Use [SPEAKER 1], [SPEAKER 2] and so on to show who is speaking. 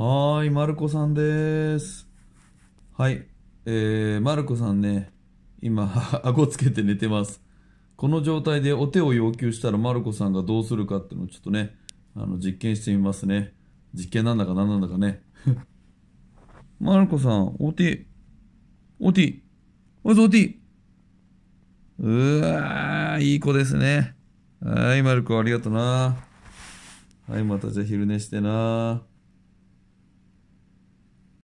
[SPEAKER 1] はーい、マルコさんです。はい、えー、マルコさんね、今、顎つけて寝てます。この状態でお手を要求したらマルコさんがどうするかっていうのをちょっとね、あの、実験してみますね。実験なんだか何なんだかね。マルコさん、お手、お手、いぞ、お手。うわー、いい子ですね。はい、マルコありがとうな。はい、またじゃあ昼寝してな。